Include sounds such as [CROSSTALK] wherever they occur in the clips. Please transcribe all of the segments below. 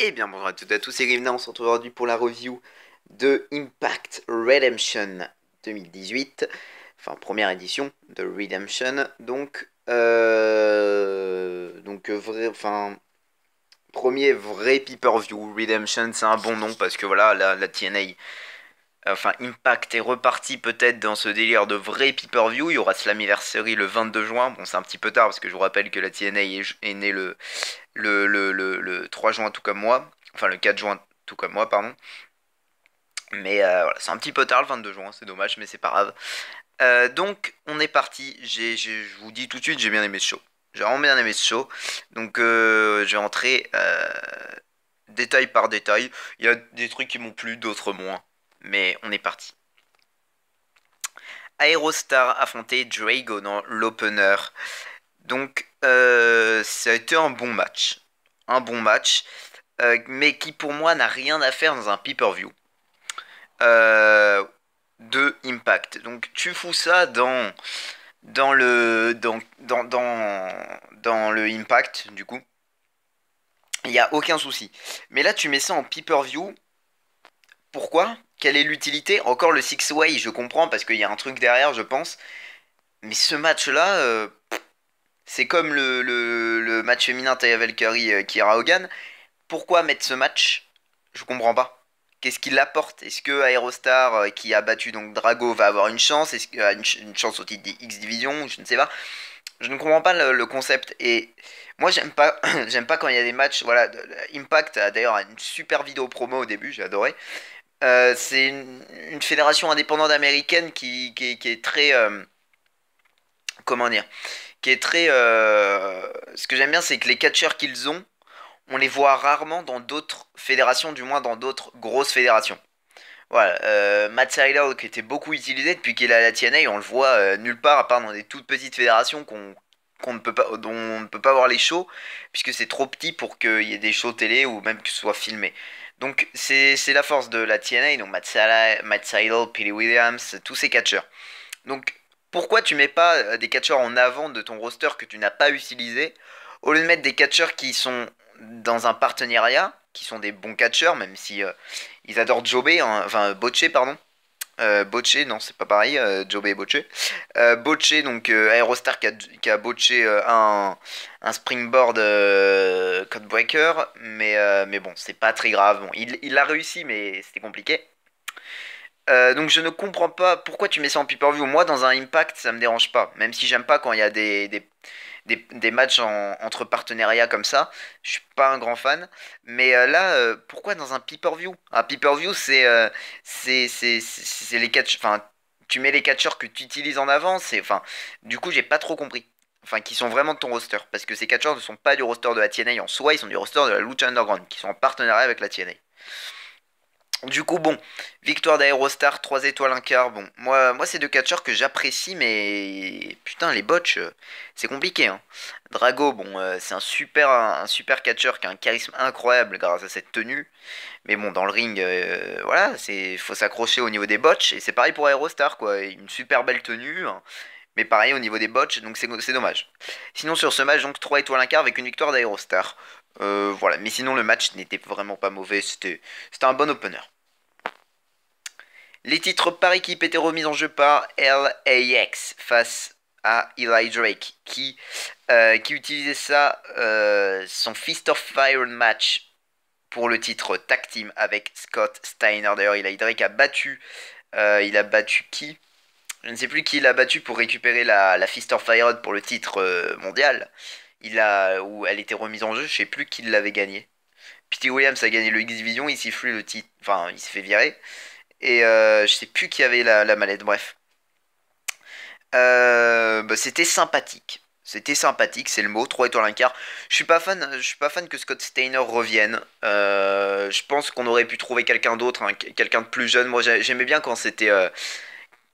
Eh bien bonjour à toutes et à tous, c'est Grimna, on se retrouve aujourd'hui pour la review de Impact Redemption 2018, enfin première édition de Redemption, donc, euh, donc euh, vrai, enfin, premier vrai pay-per-view, Redemption c'est un bon nom parce que voilà, la TNA Enfin, Impact est reparti peut-être dans ce délire de vrai pay view Il y aura Slammiversary le 22 juin. Bon, c'est un petit peu tard parce que je vous rappelle que la TNA est, née le, le, 3 juin, tout comme moi. Enfin, le 4 juin, tout comme moi, pardon. Mais euh, voilà, c'est un petit peu tard le 22 juin, c'est dommage, mais c'est pas grave. Euh, donc, on est parti. Je vous dis tout de suite, j'ai bien aimé ce show. J'ai vraiment bien aimé ce show. Donc, euh, je vais entrer détail par détail. Il y a des trucs qui m'ont plu, d'autres moins mais on est parti. Aerostar affrontait Drago dans l'opener. Donc, euh, ça a été un bon match. Un bon match, euh, mais qui pour moi n'a rien à faire dans un pay view euh, de Impact. Donc, tu fous ça dans, dans, le, dans, dans, le Impact, du coup. Il n'y a aucun souci. Mais là, tu mets ça en pay view pourquoi Quelle est l'utilité Encore le Six Way, je comprends parce qu'il y a un truc derrière, je pense. Mais ce match-là, euh, c'est comme le, match féminin Taya Valkyrie euh, Kira Hogan. Pourquoi mettre ce match Je comprends pas. Qu'est-ce qu'il apporte Est-ce que euh, qui a battu donc Drago, va avoir une chance Est-ce qu'il a une, chance au titre des X Division Je ne sais pas. Je ne comprends pas le, concept. Et moi, j'aime pas, [CLEARS THROAT] j'aime pas quand il y a des matchs. Voilà, Impact a d'ailleurs une super vidéo promo au début, j'ai adoré. Euh, c'est une, fédération indépendante américaine qui, est très. Euh, comment dire Qui est très. Euh, ce que j'aime bien, c'est que les catcheurs qu'ils ont, on les voit rarement dans d'autres fédérations, du moins dans d'autres grosses fédérations. Voilà, Matt Seidel qui était beaucoup utilisé depuis qu'il est à la TNA, on le voit nulle part, à part dans des toutes petites fédérations qu'on ne peut pas, dont on ne peut pas voir les shows, puisque c'est trop petit pour qu'il y ait des shows télé ou même que ce soit filmé. Donc c'est la force de la TNA, donc Matt, Seidel, Williams, tous ces catcheurs. Donc pourquoi tu mets pas euh, des catcheurs en avant de ton roster que tu n'as pas utilisé au lieu de mettre des catcheurs qui sont dans un partenariat, qui sont des bons catcheurs, même si euh, ils adorent jobber, hein, enfin botcher pardon. Euh, Boche, non, c'est pas pareil, euh, et Boche. Euh, donc euh, Aerostar qui a, qui euh, un, un, springboard codebreaker, mais, mais bon, c'est pas très grave. il, il a réussi, mais c'était compliqué. donc je ne comprends pas pourquoi tu mets ça en pay view Moi, dans un impact, ça me dérange pas. Même si j'aime pas quand il y a des, des, des matchs entre partenariats comme ça. Je suis pas un grand fan. Mais euh, là, euh, pourquoi dans un pay view Un pay view euh, c'est C'est les catch. Enfin, tu mets les catcheurs que tu utilises en avant. Enfin, du coup, j'ai pas trop compris. Enfin, qui sont vraiment de ton roster. Parce que ces catcheurs ne sont pas du roster de la TNA en soi, ils sont du roster de la Lucha Underground, qui sont en partenariat avec la TNA. Du coup, bon, victoire d'Aerostar, 3 étoiles, 1 quart. Bon, moi, moi c'est deux catcheurs que j'apprécie, mais putain, les botches, euh, c'est compliqué. Hein. Drago, bon, euh, c'est un super, un, super catcheur qui a un charisme incroyable grâce à cette tenue. Mais bon, dans le ring, euh, voilà, c'est faut s'accrocher au niveau des botches. Et c'est pareil pour Aerostar, quoi. Une super belle tenue. Hein. Mais pareil au niveau des botches, donc c'est dommage. Sinon sur ce match, donc 3 étoiles un quart avec une victoire d'Aerostar. Euh, voilà, mais sinon le match n'était vraiment pas mauvais, c'était un bon opener. Les titres par équipe étaient remis en jeu par LAX face à Eli Drake qui, euh, qui utilisait ça, euh, son Fist of Fire match pour le titre tag team avec Scott Steiner. D'ailleurs, Eli Drake a battu, il a battu qui Je ne sais plus qui a battu pour récupérer la, la Fist of Fire pour le titre mondial il a, où elle était remise en jeu, je sais plus qui l'avait gagné. Pete Williams a gagné le X Division, il siffle le titre, enfin il s'est fait virer. Et euh, je sais plus qui avait la, la mallette, bref. Euh, bah, c'était sympathique. C'était sympathique, c'est le mot, 3 étoiles un quart. Je suis pas fan, je suis pas fan que Scott Steiner revienne. Euh, je pense qu'on aurait pu trouver quelqu'un d'autre, hein, quelqu'un de plus jeune. Moi j'aimais bien quand c'était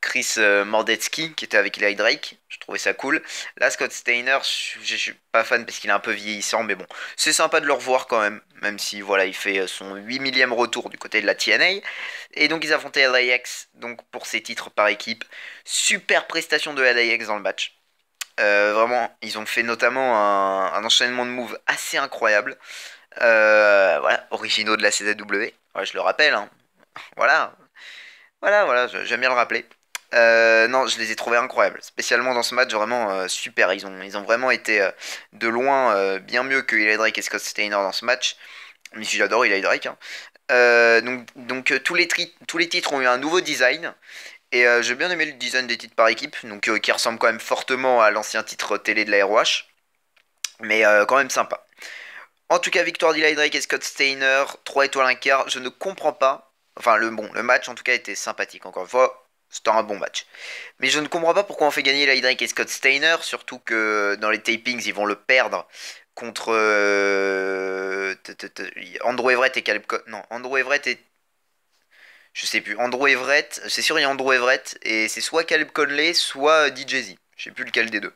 Chris euh, Mordetsky qui était avec Eli Drake. Je trouvais ça cool. Là, Scott Steiner, je, suis pas fan parce qu'il est un peu vieillissant, mais bon, c'est sympa de le revoir quand même, même si voilà, il fait euh, son 8 millième retour du côté de la TNA. Et donc, ils affrontaient LAX donc, pour ses titres par équipe. Super prestation de LAX dans le match. Euh, vraiment, ils ont fait notamment un, enchaînement de moves assez incroyable. voilà, originaux de la CZW. je le rappelle. Hein. Voilà, voilà, voilà, j'aime bien le rappeler. Euh, non, je les ai trouvés incroyables. Spécialement dans ce match, vraiment euh, super. Ils ont, ils ont vraiment été euh, de loin bien mieux que Eli et Scott Steiner dans ce match. Mais si j'adore Eli Drake. Hein. donc donc tous, les tous les titres ont eu un nouveau design. Et j'ai bien aimé le design des titres par équipe, donc qui ressemble quand même fortement à l'ancien titre télé de la ROH. Mais quand même sympa. En tout cas, victoire d'Eli Drake et Scott Steiner, 3 étoiles 1 quart. Je ne comprends pas. Enfin, le, bon, le match en tout cas était sympathique, encore une fois c'était un bon match. Mais je ne comprends pas pourquoi on fait gagner Drake et Scott Steiner, surtout que dans les tapings, ils vont le perdre contre euh, Andrew Everett et Caleb Non, Andrew Everett et je sais plus, Andrew Everett, c'est sûr il y a Andrew Everett, et c'est soit Caleb Conley, soit euh, DJZ. Je sais plus lequel des deux.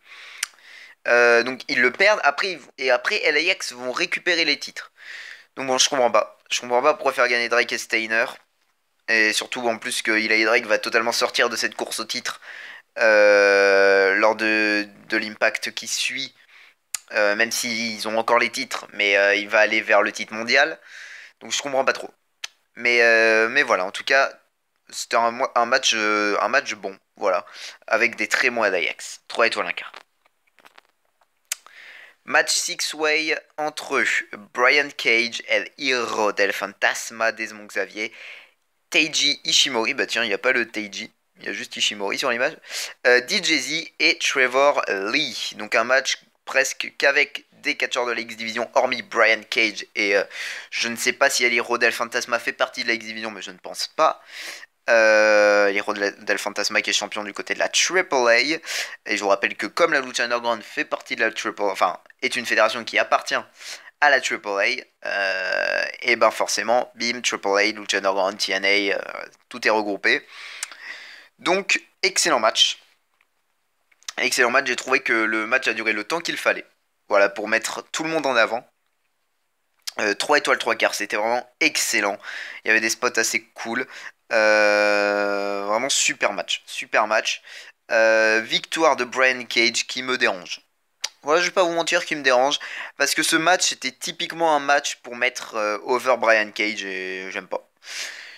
Euh, donc ils le perdent, après, et après LAX vont récupérer les titres. Donc bon, je comprends pas. Je comprends pas pourquoi faire gagner Drake et Steiner. Et surtout en plus que Drake va totalement sortir de cette course au titre euh, lors de, l'impact qui suit. Euh, même s'ils ont encore les titres, mais euh, il va aller vers le titre mondial. Donc je comprends pas trop. Mais, mais voilà, en tout cas, c'était un, match, un match bon, voilà. Avec des très bons d'Ajax. 3 étoiles 1 quart. Match six-way entre Brian Cage et Hiro del Fantasma Desmond Xavier Teiji Ishimori. Bah tiens, il n'y a pas le Teiji. Il y a juste Ishimori sur l'image. Euh, DJZ et Trevor Lee. Donc un match presque qu'avec des catcheurs de la X-Division, hormis Brian Cage. Et euh, je ne sais pas si Ali Rodel Fantasma fait partie de la X-Division, mais je ne pense pas. Euh, Hiro del Fantasma qui est champion du côté de la AAA. Et je vous rappelle que comme la Lucha Underground fait partie de la enfin est une fédération qui appartient à la AAA, euh, et ben forcément, BIM, AAA, Lucha Underground, TNA, tout est regroupé. Donc, excellent match. Excellent match, j'ai trouvé que le match a duré le temps qu'il fallait. Voilà, pour mettre tout le monde en avant. 3 euh, étoiles 3 quarts, c'était vraiment excellent. Il y avait des spots assez cool. Euh, vraiment super match, super match. victoire de Brian Cage qui me dérange. Voilà, je vais pas vous mentir, qui me dérange. Parce que ce match, c'était typiquement un match pour mettre euh, over Brian Cage et j'aime pas.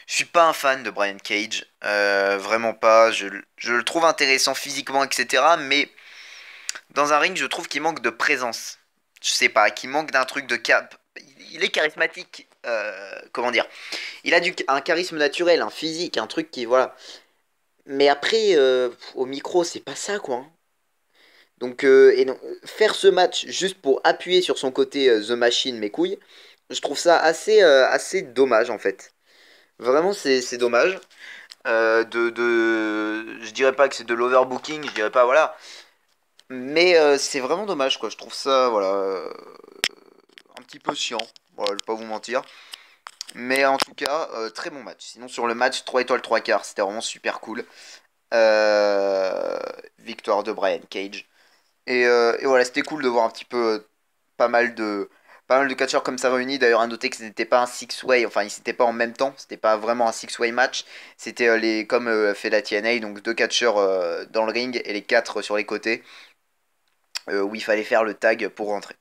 Je suis pas un fan de Brian Cage. Euh, vraiment pas. Je, le trouve intéressant physiquement, etc. Mais dans un ring, je trouve qu'il manque de présence. Je sais pas, qu'il manque d'un truc de cap. Il est charismatique. Euh, comment dire Il a un charisme naturel, un physique, un truc qui. Voilà. Mais après, au micro, c'est pas ça, quoi. Donc, euh, et faire ce match juste pour appuyer sur son côté euh, The Machine, mes couilles, je trouve ça assez, euh, assez dommage en fait. Vraiment, c'est dommage. de, je dirais pas que c'est de l'overbooking, je dirais pas, voilà. Mais c'est vraiment dommage, quoi. Je trouve ça, voilà, un petit peu chiant. Voilà, je vais pas vous mentir. Mais en tout cas, très bon match. Sinon, sur le match 3 étoiles 3 quarts, c'était vraiment super cool. victoire de Brian Cage. Euh, et, voilà, c'était cool de voir un petit peu euh, pas mal de pas mal de catcheurs comme ça réunis. D'ailleurs, à noter que ce n'était pas un six-way, enfin, ils n'étaient pas en même temps, c'était pas vraiment un six-way match. C'était euh, les comme fait la TNA, donc deux catcheurs dans le ring et les quatre sur les côtés, où il fallait faire le tag pour rentrer.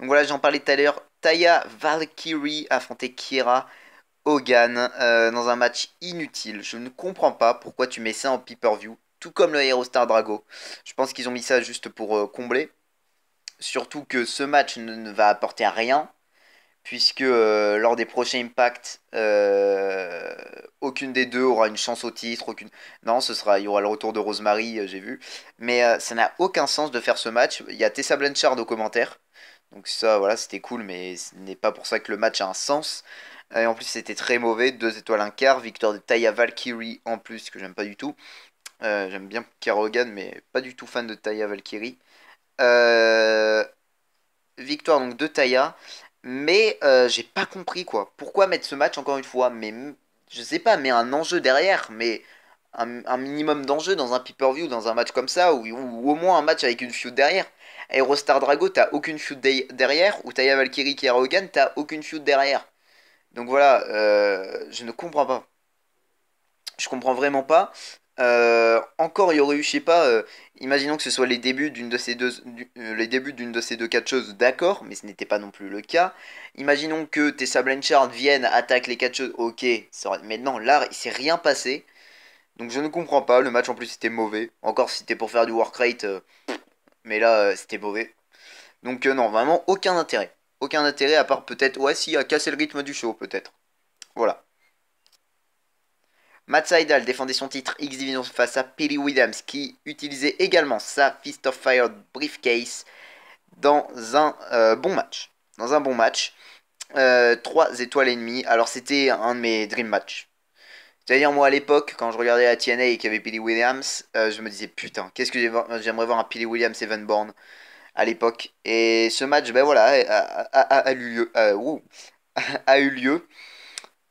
Donc voilà, j'en parlais tout à l'heure. Taya Valkyrie affrontait Kiera Hogan dans un match inutile. Je ne comprends pas pourquoi tu mets ça en pay view tout comme le Star Drago. Je pense qu'ils ont mis ça juste pour euh, combler. Surtout que ce match ne, va apporter à rien, puisque euh, lors des prochains Impacts, euh, aucune des deux aura une chance au titre. Aucune... Non, ce sera, il y aura le retour de Rosemary, j'ai vu. Mais ça n'a aucun sens de faire ce match. Il y a Tessa Blanchard au commentaire. Donc ça, voilà, c'était cool, mais ce n'est pas pour ça que le match a un sens. Et en plus, c'était très mauvais. Deux étoiles, un quart. Victoire de Taya Valkyrie en plus, que j'aime pas du tout. Euh, j'aime bien Kerogan, mais pas du tout fan de Taya Valkyrie. Euh, victoire donc de Taya. Mais euh, j'ai pas compris quoi. Pourquoi mettre ce match encore une fois Mais je sais pas, mais un enjeu derrière, mais un, minimum d'enjeu dans un pay-per-view, dans un match comme ça, ou, au moins un match avec une feud derrière. Aerostar Drago, t'as aucune feud derrière, ou Taya Valkyrie qui t'as aucune feud derrière. Donc voilà, je ne comprends pas. Je comprends vraiment pas. Euh, encore, il y aurait eu, je sais pas, euh, imaginons que ce soit les débuts d'une de ces deux, euh, les débuts d'une de ces deux catcheuses, d'accord, mais ce n'était pas non plus le cas. Imaginons que Tessa Blanchard vienne, attaquer les catcheuses, ok, ça, mais non, là, il s'est rien passé. Donc je ne comprends pas, le match en plus était mauvais. Encore si c'était pour faire du work rate, mais là, c'était mauvais. Donc non, vraiment aucun intérêt. Aucun intérêt à part peut-être, ouais, si, à casser le rythme du show, peut-être. Voilà. Matt Seidel défendait son titre X Division face à Pili Williams qui utilisait également sa Fist of Fire briefcase dans un euh, bon match. Dans un bon match. 3 euh, étoiles et Alors c'était un de mes dream match. C'est-à-dire moi à l'époque quand je regardais la TNA et qu'il y avait Pili Williams, euh, je me disais putain, qu'est-ce que j'aimerais voir un Pili Williams Evan born à l'époque. Et ce match ben voilà a eu lieu. [LAUGHS]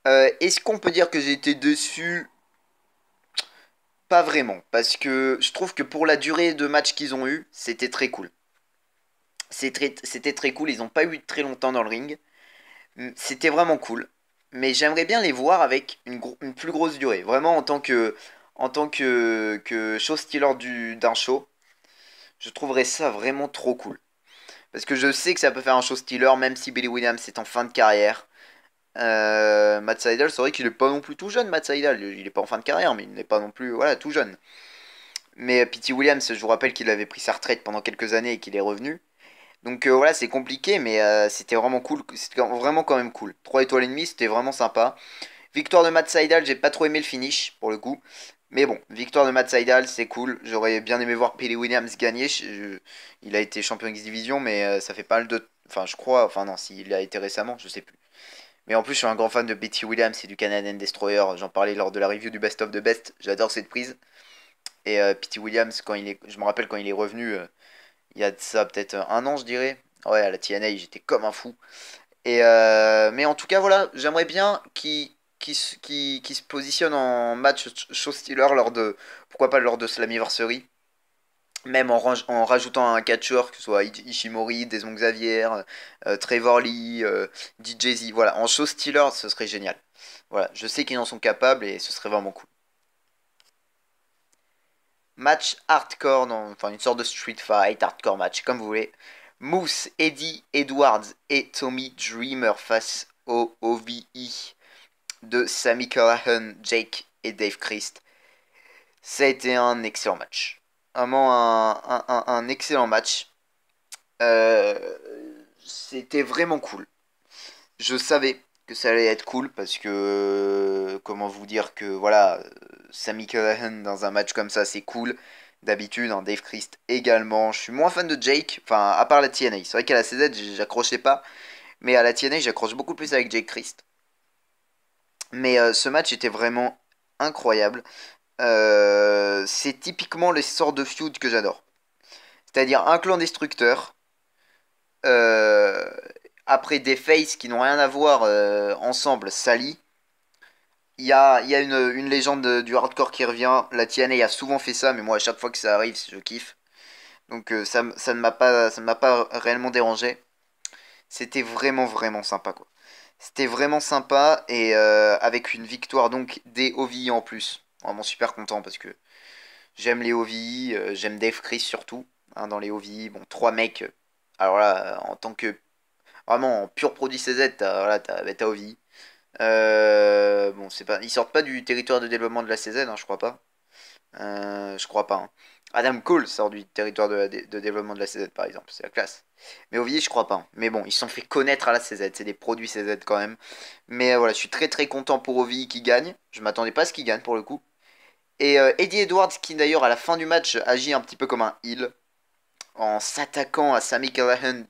Euh, est-ce qu'on peut dire que j'étais été déçu Pas vraiment, parce que je trouve que pour la durée de match qu'ils ont eu, c'était très cool. C'était très, cool, ils n'ont pas eu très longtemps dans le ring. C'était vraiment cool. Mais j'aimerais bien les voir avec une, plus grosse durée. Vraiment en tant que, en tant que, show stealer d'un show, je trouverais ça vraiment trop cool. Parce que je sais que ça peut faire un show stealer, même si Billy Williams est en fin de carrière. Euh, Matt Seidel, c'est vrai qu'il est pas non plus tout jeune, Matt Seidel. Il est pas en fin de carrière, mais il n'est pas non plus voilà, tout jeune. Mais euh, Pity Williams, je vous rappelle qu'il avait pris sa retraite pendant quelques années et qu'il est revenu. Donc euh, voilà, c'est compliqué, mais c'était vraiment cool. C'était vraiment quand même cool. 3 étoiles et demie, c'était vraiment sympa. Victoire de Matt Seidel, j'ai pas trop aimé le finish pour le coup. Mais bon, victoire de Matt Seidel, c'est cool. J'aurais bien aimé voir Pity Williams gagner. il a été champion X Division, mais ça fait pas mal de. Enfin, je crois. Enfin, non, s'il a été récemment, je sais plus. Mais en plus, je suis un grand fan de Betty Williams et du Canadian Destroyer. J'en parlais lors de la review du Best of the Best. J'adore cette prise. Et euh, Williams, quand il est, je me rappelle quand il est revenu, euh, il y a de ça peut-être un an, je dirais. Ouais, à la TNA, j'étais comme un fou. Et euh, mais en tout cas, voilà, j'aimerais bien qu'il se positionne en match show stealer lors de, pourquoi pas lors de Slammiversary même en, rajoutant un catcheur, que ce soit Ishimori, Desmond Xavier, euh, Trevor Lee, euh, DJ Z, voilà, en show Steelers, ce serait génial. Voilà, je sais qu'ils en sont capables et ce serait vraiment cool. Match hardcore, enfin une sorte de street fight, hardcore match, comme vous voulez. Moose, Eddie, Edwards et Tommy Dreamer face au OVI e de Sammy Callahan, Jake et Dave Christ. Ça a été un excellent match vraiment un, excellent match. Euh, c'était vraiment cool. Je savais que ça allait être cool parce que comment vous dire que voilà, Sami Callahan dans un match comme ça c'est cool. D'habitude, en hein, Dave Christ également. Je suis moins fan de Jake, enfin à part la TNA. C'est vrai qu'à la CZ j'accrochais pas, mais à la TNA j'accroche beaucoup plus avec Jake Christ. Mais euh, ce match était vraiment incroyable. Euh, c'est typiquement les sorts de feud que j'adore. C'est-à-dire un clan destructeur, euh, après des faces qui n'ont rien à voir euh, ensemble Sally. Il y a, une, légende du hardcore qui revient. La TNA a souvent fait ça, mais moi, à chaque fois que ça arrive, je kiffe. Donc ça, ne m'a pas, ça m'a pas réellement dérangé. C'était vraiment, vraiment sympa, quoi. C'était vraiment sympa, et avec une victoire donc des OVI en plus. Vraiment super content parce que j'aime les OVI, euh, j'aime Dave Chris surtout. Hein, dans les OVI, bon, trois mecs. Euh, alors là, en tant que. Vraiment, en pur produit CZ, t'as OVI. Bah, euh, bon, c'est pas, ils sortent pas du territoire de développement de la CZ, hein, je crois pas. je crois pas. Hein. Adam Cole sort du territoire de, de, développement de la CZ, par exemple. C'est la classe. Mais OVI, je crois pas. Mais bon, ils se sont fait connaître à la CZ. C'est des produits CZ quand même. Mais voilà, je suis très très content pour OVI qui gagne. Je m'attendais pas à ce qu'il gagne pour le coup. Et euh, Eddie Edwards, qui d'ailleurs à la fin du match agit un petit peu comme un heal en s'attaquant à Sammy Callahan,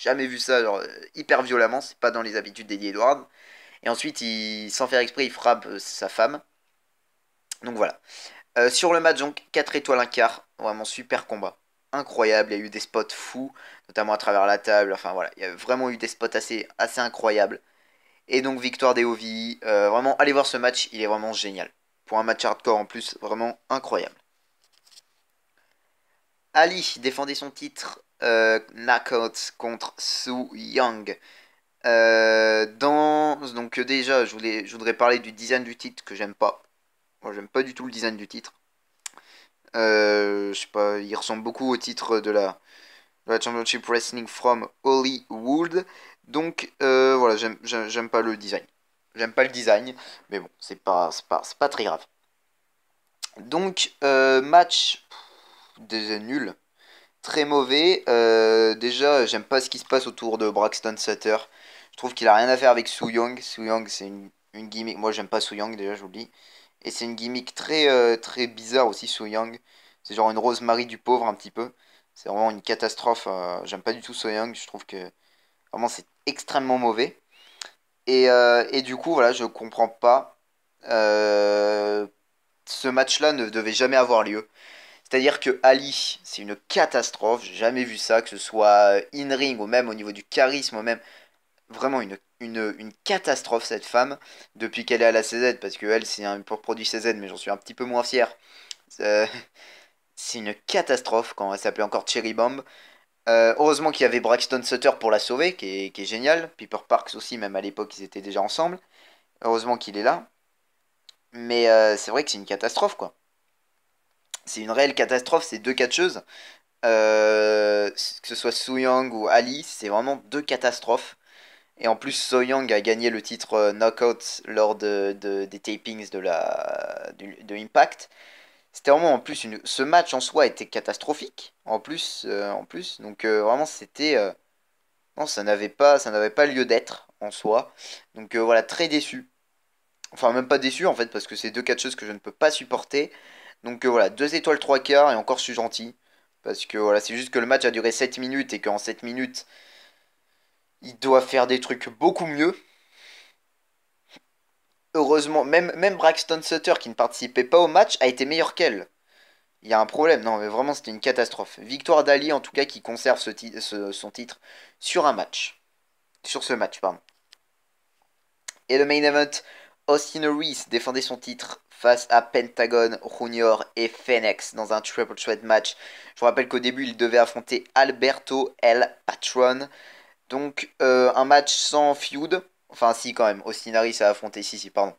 jamais vu ça, euh, hyper violemment, c'est pas dans les habitudes d'Eddie Edwards. Et ensuite, sans faire exprès, il frappe euh, sa femme. Donc voilà. sur le match, donc 4 étoiles, 1 quart, vraiment super combat. Incroyable, il y a eu des spots fous, notamment à travers la table. Enfin voilà, il y a vraiment eu des spots assez, incroyables. Et donc victoire des OVI. vraiment, allez voir ce match, il est vraiment génial pour un match hardcore en plus, vraiment incroyable. Ali défendait son titre euh, Knockout contre Su Young. Euh, dans, donc euh, déjà, je, voulais, je voudrais parler du design du titre que j'aime pas. Moi, j'aime pas du tout le design du titre. Euh, je sais pas, il ressemble beaucoup au titre de la, Championship Wrestling from Hollywood. Donc voilà, j'aime pas le design. J'aime pas le design, mais bon, c'est pas, pas, pas très grave. Donc, euh, match des nuls très mauvais. Euh, déjà, j'aime pas ce qui se passe autour de Braxton Sutter. Je trouve qu'il a rien à faire avec Su Young. c'est une, gimmick. Moi, j'aime pas Su Young, déjà, je vous le dis. Et c'est une gimmick très, euh, très bizarre aussi, Su Young. C'est genre une rose Rosemary du pauvre, un petit peu. C'est vraiment une catastrophe. j'aime pas du tout Su Young. Je trouve que vraiment, c'est extrêmement mauvais. Euh, et, du coup, voilà, je comprends pas. Euh, ce match-là ne devait jamais avoir lieu. C'est-à-dire que Ali, c'est une catastrophe. J'ai jamais vu ça, que ce soit in-ring ou même au niveau du charisme, même vraiment une, catastrophe cette femme depuis qu'elle est à la CZ, parce que elle, c'est un pour produit CZ, mais j'en suis un petit peu moins fier. Euh, [LAUGHS] c'est une catastrophe quand elle s'appelait encore Cherry Bomb. Euh, heureusement qu'il y avait Braxton Sutter pour la sauver, qui est, génial. Piper Parks aussi, même à l'époque, ils étaient déjà ensemble. Heureusement qu'il est là. Mais euh, c'est vrai que c'est une catastrophe, quoi. C'est une réelle catastrophe, ces deux catcheuses. choses. Euh, que ce soit Soyoung ou Ali, c'est vraiment deux catastrophes. Et en plus, Soyang a gagné le titre Knockout lors de, des tapings de, de Impact. C'était vraiment en plus une... ce match en soi était catastrophique en plus euh, en plus donc euh, vraiment c'était euh, non ça n'avait pas ça n'avait pas lieu d'être en soi donc voilà très déçu enfin même pas déçu en fait parce que c'est deux quatre choses que je ne peux pas supporter donc voilà deux étoiles trois quarts et encore je suis gentil parce que voilà c'est juste que le match a duré 7 minutes et qu'en 7 minutes il doit faire des trucs beaucoup mieux heureusement, même, même Braxton Sutter, qui ne participait pas au match, a été meilleur qu'elle. Il y a un problème, non, mais vraiment, c'était une catastrophe. Victoire d'Ali, en tout cas, qui conserve son titre sur un match. Sur ce match, pardon. Et le main event, Austin Reese défendait son titre face à Pentagon, Junior et Phoenix dans un triple threat match. Je vous rappelle qu'au début, il devait affronter Alberto El Patron. Donc, euh, un match sans feud, Enfin, si, quand même. Harris a affronté. ici pardon.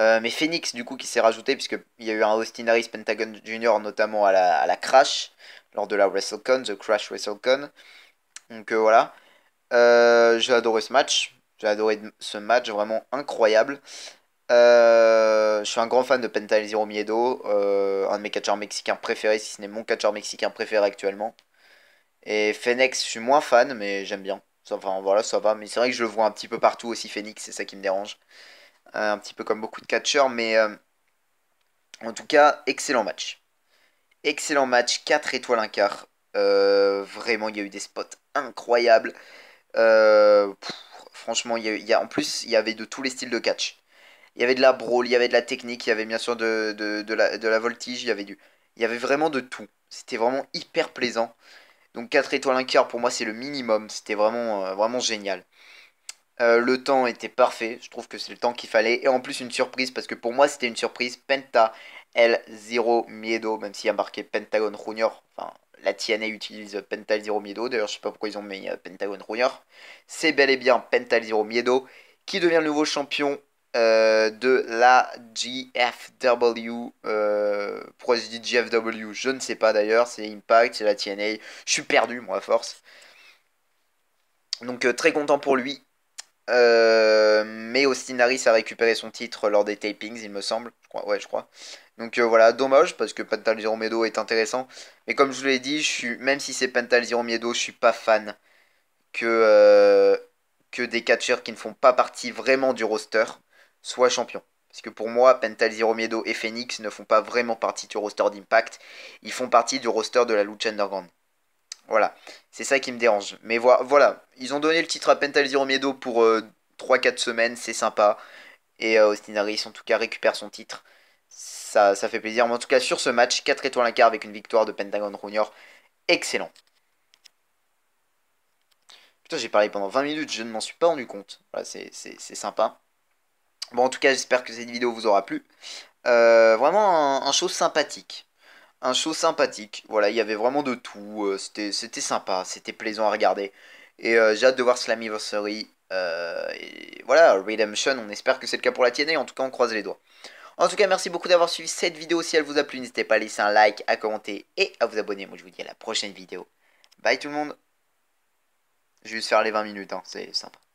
Euh, mais Phoenix, du coup, qui s'est rajouté, puisqu'il y a eu un Austin Harris Pentagon Junior, notamment à la, Crash, lors de la WrestleCon, The Crash WrestleCon. Donc euh, voilà. Euh, j'ai adoré ce match. J'ai adoré ce match, vraiment incroyable. je suis un grand fan de Penta Zero Miedo, un de mes catcheurs mexicains préférés, si ce n'est mon catcheur mexicain préféré actuellement. Et Phoenix, je suis moins fan, mais j'aime bien. Enfin voilà, ça va, mais c'est vrai que je le vois un petit peu partout aussi, Phoenix, c'est ça qui me dérange. Euh, un petit peu comme beaucoup de catcheurs, mais euh, en tout cas, excellent match. Excellent match, 4 étoiles un quart. Euh, vraiment, il y a eu des spots incroyables. franchement, y, en plus, il y avait de tous les styles de catch. Il y avait de la brawl, il y avait de la technique, il y avait bien sûr de, de, la, de la, voltige, il y avait du... Il y avait vraiment de tout. C'était vraiment hyper plaisant. Donc 4 étoiles 1 quart pour moi c'est le minimum. C'était vraiment, euh, vraiment génial. Euh, le temps était parfait. Je trouve que c'est le temps qu'il fallait. Et en plus une surprise parce que pour moi c'était une surprise. Penta L0 Miedo, même s'il y a marqué Pentagon Junior. Enfin, la TNA utilise Pental Zero Miedo. D'ailleurs, je sais pas pourquoi ils ont mis euh, Pentagon Junior. C'est bel et bien Pental Zero Miedo qui devient le nouveau champion euh, de la GFW. Euh, pourquoi je GFW Je ne sais pas d'ailleurs. C'est Impact, c'est la TNA. Je suis perdu, moi, à force. Donc, euh, très content pour lui. Euh, mais Austin Harris a récupéré son titre lors des tapings, il me semble. ouais, je crois. Donc voilà, dommage parce que Pental Zero est intéressant. Mais comme je vous l'ai dit, je suis, même si c'est Pental Zero Miedo je suis pas fan que, que des catcheurs qui ne font pas partie vraiment du roster soit champion. Parce que pour moi, Zero Miedo et Phoenix ne font pas vraiment partie du roster d'Impact. Ils font partie du roster de la Lucha Underground. Voilà, c'est ça qui me dérange. Mais voilà, ils ont donné le titre à Zero Miedo pour 3-4 euh, semaines, c'est sympa. Et euh, Austin Harris, en tout cas, récupère son titre. Ça, ça fait plaisir. Mais en tout cas, sur ce match, 4 étoiles à carte avec une victoire de Pentagon Runior Excellent. Putain, j'ai parlé pendant 20 minutes, je ne m'en suis pas rendu compte. Voilà, c'est sympa. Bon, en tout cas, j'espère que cette vidéo vous aura plu. Euh, vraiment un, show sympathique. Un show sympathique. Voilà, il y avait vraiment de tout. Euh, c'était sympa, c'était plaisant à regarder. Et euh, j'ai hâte de voir Slammiversary. et voilà, Redemption, on espère que c'est le cas pour la tienne. en tout cas, on croise les doigts. En tout cas, merci beaucoup d'avoir suivi cette vidéo. Si elle vous a plu, n'hésitez pas à laisser un like, à commenter et à vous abonner. Moi, je vous dis à la prochaine vidéo. Bye tout le monde. Je vais juste faire les 20 minutes, hein. c'est sympa.